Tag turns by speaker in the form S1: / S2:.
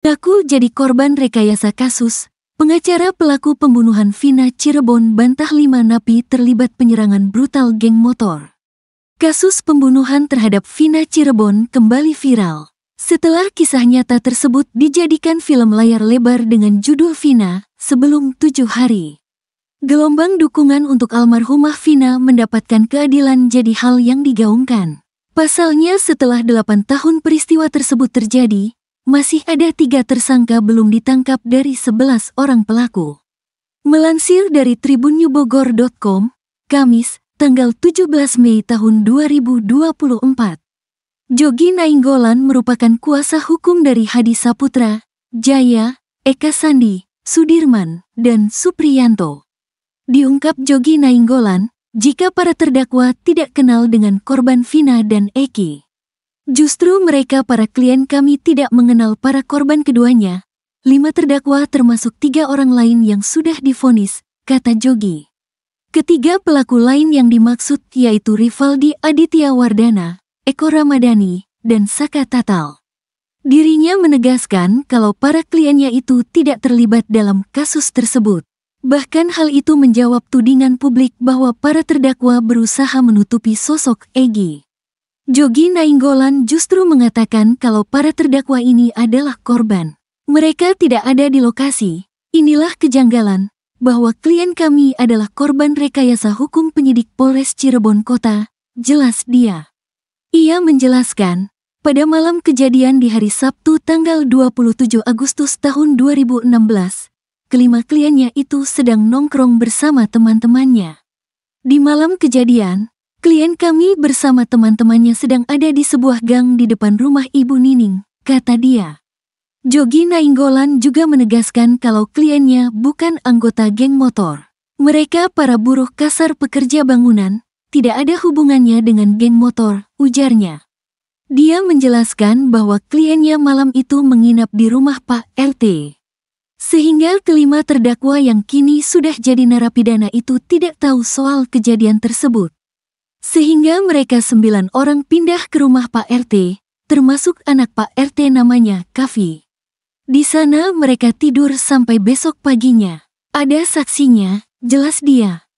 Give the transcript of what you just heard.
S1: Daku jadi korban rekayasa kasus, pengacara pelaku pembunuhan Vina Cirebon bantah lima napi terlibat penyerangan brutal geng motor. Kasus pembunuhan terhadap Vina Cirebon kembali viral. Setelah kisah nyata tersebut dijadikan film layar lebar dengan judul Vina, Sebelum Tujuh Hari. Gelombang dukungan untuk almarhumah Vina mendapatkan keadilan jadi hal yang digaungkan. Pasalnya setelah delapan tahun peristiwa tersebut terjadi, masih ada tiga tersangka belum ditangkap dari sebelas orang pelaku. Melansir dari tribunnewbogor.com, Kamis, tanggal 17 Mei tahun 2024. Jogi Nainggolan merupakan kuasa hukum dari Hadi Saputra, Jaya, Eka Sandi, Sudirman, dan Supriyanto. Diungkap Jogi Nainggolan, jika para terdakwa tidak kenal dengan korban Vina dan Eki. Justru mereka para klien kami tidak mengenal para korban keduanya. Lima terdakwa termasuk tiga orang lain yang sudah difonis, kata Jogi. Ketiga pelaku lain yang dimaksud yaitu Rivaldi Aditya Wardana, Eko Ramadhani, dan Saka Tatal. Dirinya menegaskan kalau para kliennya itu tidak terlibat dalam kasus tersebut. Bahkan hal itu menjawab tudingan publik bahwa para terdakwa berusaha menutupi sosok Egi. Jogi Nainggolan justru mengatakan kalau para terdakwa ini adalah korban. Mereka tidak ada di lokasi. Inilah kejanggalan bahwa klien kami adalah korban rekayasa hukum penyidik Polres Cirebon Kota, jelas dia. Ia menjelaskan, pada malam kejadian di hari Sabtu tanggal 27 Agustus tahun 2016, kelima kliennya itu sedang nongkrong bersama teman-temannya. Di malam kejadian, Klien kami bersama teman-temannya sedang ada di sebuah gang di depan rumah Ibu Nining, kata dia. Jogi Nainggolan juga menegaskan kalau kliennya bukan anggota geng motor. Mereka para buruh kasar pekerja bangunan, tidak ada hubungannya dengan geng motor, ujarnya. Dia menjelaskan bahwa kliennya malam itu menginap di rumah Pak LT, Sehingga kelima terdakwa yang kini sudah jadi narapidana itu tidak tahu soal kejadian tersebut. Sehingga mereka sembilan orang pindah ke rumah Pak RT, termasuk anak Pak RT namanya Kavi. Di sana mereka tidur sampai besok paginya. Ada saksinya, jelas dia.